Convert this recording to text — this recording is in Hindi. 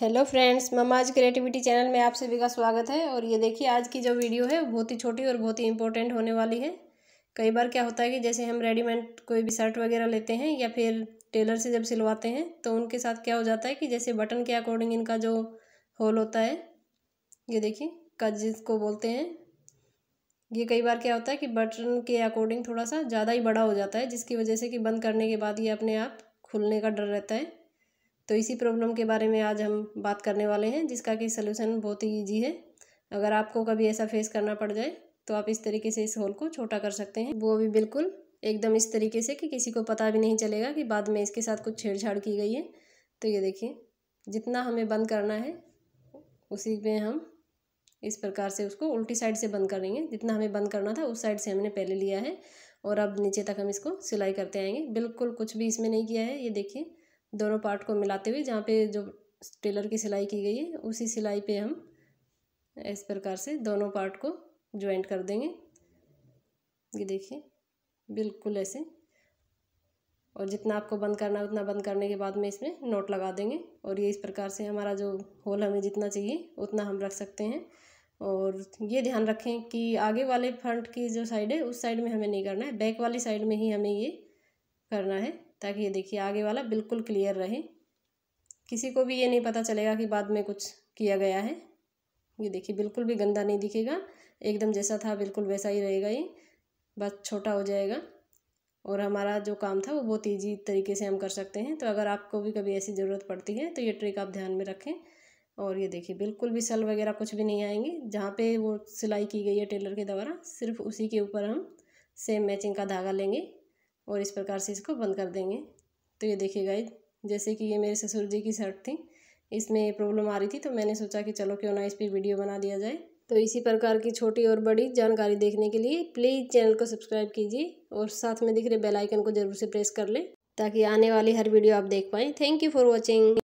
hello friends mama's creativity channel में आप सभी का स्वागत है और ये देखिए आज की जो वीडियो है बहुत ही छोटी और बहुत ही इंपॉर्टेंट होने वाली है कई बार क्या होता है कि जैसे हम रेडीमेड कोई भी शर्ट वगैरह लेते हैं या फिर टेलर से जब सिलवाते हैं तो उनके साथ क्या हो जाता है कि जैसे बटन के अकॉर्डिंग इनका जो होल होता है ये देखिए कज जिसको बोलते हैं ये कई बार क्या होता है कि बटन के अकॉर्डिंग थोड़ा सा ज़्यादा ही बड़ा हो जाता है जिसकी वजह से कि बंद करने के बाद ये अपने आप खुलने का डर रहता है तो इसी प्रॉब्लम के बारे में आज हम बात करने वाले हैं जिसका कि सलूशन बहुत ही ईजी है अगर आपको कभी ऐसा फेस करना पड़ जाए तो आप इस तरीके से इस होल को छोटा कर सकते हैं वो भी बिल्कुल एकदम इस तरीके से कि किसी को पता भी नहीं चलेगा कि बाद में इसके साथ कुछ छेड़छाड़ की गई है तो ये देखिए जितना हमें बंद करना है उसी में हम इस प्रकार से उसको उल्टी साइड से बंद करेंगे जितना हमें बंद करना था उस साइड से हमने पहले लिया है और अब नीचे तक हम इसको सिलाई करते आएंगे बिल्कुल कुछ भी इसमें नहीं किया है ये देखिए दोनों पार्ट को मिलाते हुए जहाँ पे जो टेलर की सिलाई की गई है उसी सिलाई पे हम इस प्रकार से दोनों पार्ट को ज्वाइंट कर देंगे ये देखिए बिल्कुल ऐसे और जितना आपको बंद करना है उतना बंद करने के बाद में इसमें नोट लगा देंगे और ये इस प्रकार से हमारा जो होल हमें जितना चाहिए उतना हम रख सकते हैं और ये ध्यान रखें कि आगे वाले फ्रंट की जो साइड है उस साइड में हमें नहीं करना है बैक वाली साइड में ही हमें ये करना है ताकि ये देखिए आगे वाला बिल्कुल क्लियर रहे किसी को भी ये नहीं पता चलेगा कि बाद में कुछ किया गया है ये देखिए बिल्कुल भी गंदा नहीं दिखेगा एकदम जैसा था बिल्कुल वैसा ही रहेगा ये बस छोटा हो जाएगा और हमारा जो काम था वो बहुत ईजी तरीके से हम कर सकते हैं तो अगर आपको भी कभी ऐसी ज़रूरत पड़ती है तो ये ट्रिक आप ध्यान में रखें और ये देखिए बिल्कुल भी सल वगैरह कुछ भी नहीं आएंगे जहाँ पे वो सिलाई की गई है टेलर के द्वारा सिर्फ उसी के ऊपर हम सेम मैचिंग का धागा लेंगे और इस प्रकार से इसको बंद कर देंगे तो ये देखिए गाइज जैसे कि ये मेरे ससुर जी की शर्ट थी इसमें प्रॉब्लम आ रही थी तो मैंने सोचा कि चलो क्यों ना इस पर वीडियो बना दिया जाए तो इसी प्रकार की छोटी और बड़ी जानकारी देखने के लिए प्लीज़ चैनल को सब्सक्राइब कीजिए और साथ में दिख रहे बेल आइकन को ज़रूर से प्रेस कर लें ताकि आने वाली हर वीडियो आप देख पाएँ थैंक यू फॉर वॉचिंग